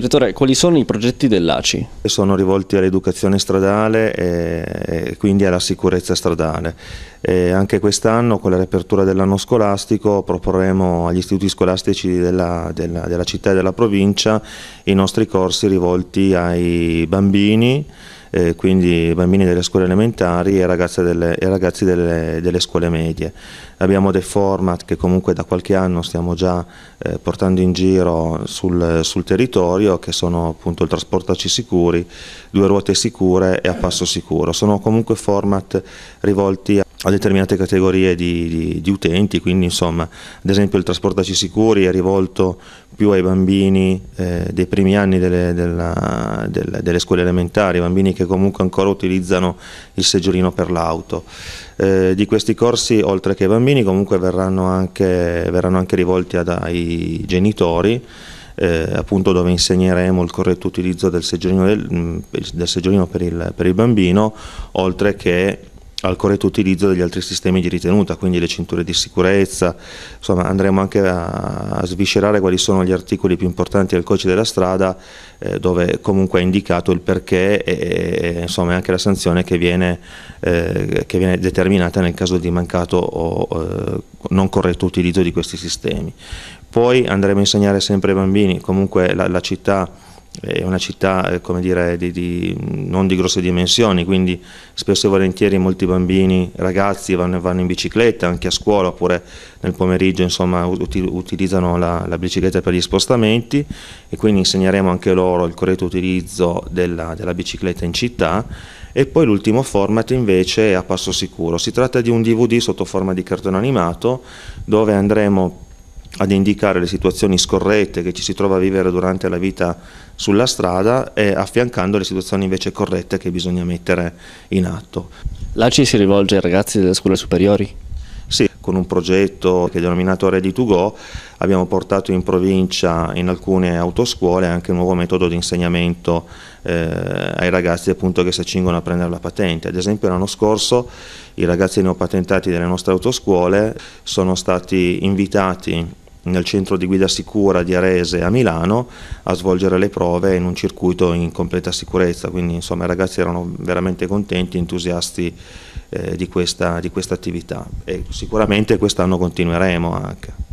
Direttore, quali sono i progetti dell'ACI? Sono rivolti all'educazione stradale e quindi alla sicurezza stradale. E anche quest'anno, con la riapertura dell'anno scolastico, proporremo agli istituti scolastici della, della, della città e della provincia i nostri corsi rivolti ai bambini, eh, quindi bambini delle scuole elementari e, delle, e ragazzi delle, delle, scuole medie. Abbiamo dei format che comunque da qualche anno stiamo già eh, portando in giro sul, sul, territorio che sono appunto il trasportaci sicuri, due ruote sicure e a passo sicuro. Sono comunque format rivolti a a determinate categorie di, di, di, utenti, quindi insomma ad esempio il trasportaci sicuri è rivolto più ai bambini eh, dei primi anni delle, della, delle, delle, scuole elementari, bambini che comunque ancora utilizzano il seggiolino per l'auto. Eh, di questi corsi oltre che ai bambini comunque verranno anche, verranno anche rivolti ad, ai genitori eh, appunto dove insegneremo il corretto utilizzo del seggiolino, del, mm, del seggiolino per, il, per il bambino, oltre che al corretto utilizzo degli altri sistemi di ritenuta, quindi le cinture di sicurezza, insomma andremo anche a, sviscerare quali sono gli articoli più importanti del codice della strada eh, dove comunque è indicato il perché e, e insomma, anche la sanzione che viene, eh, che viene, determinata nel caso di mancato o eh, non corretto utilizzo di questi sistemi. Poi andremo a insegnare sempre ai bambini, comunque la, la città è una città eh, dire, di, di, non di grosse dimensioni, quindi spesso e volentieri molti bambini, ragazzi vanno, vanno in bicicletta anche a scuola oppure nel pomeriggio insomma, uti, utilizzano la, la, bicicletta per gli spostamenti e quindi insegneremo anche loro il corretto utilizzo della, della bicicletta in città e poi l'ultimo format invece è a passo sicuro, si tratta di un DVD sotto forma di cartone animato dove andremo ad indicare le situazioni scorrette che ci si trova a vivere durante la vita sulla strada e affiancando le situazioni invece corrette che bisogna mettere in atto. L'ACI si rivolge ai ragazzi delle scuole superiori? con un progetto che è denominato Ready to Go abbiamo portato in provincia in alcune autoscuole anche un nuovo metodo di insegnamento eh, ai ragazzi appunto, che si accingono a prendere la patente. Ad esempio l'anno scorso i ragazzi neopatentati delle nostre autoscuole sono stati invitati nel centro di guida sicura di Arese a Milano a svolgere le prove in un circuito in completa sicurezza, quindi insomma i ragazzi erano veramente contenti, entusiasti eh, di, questa, di questa attività e sicuramente quest'anno continueremo anche.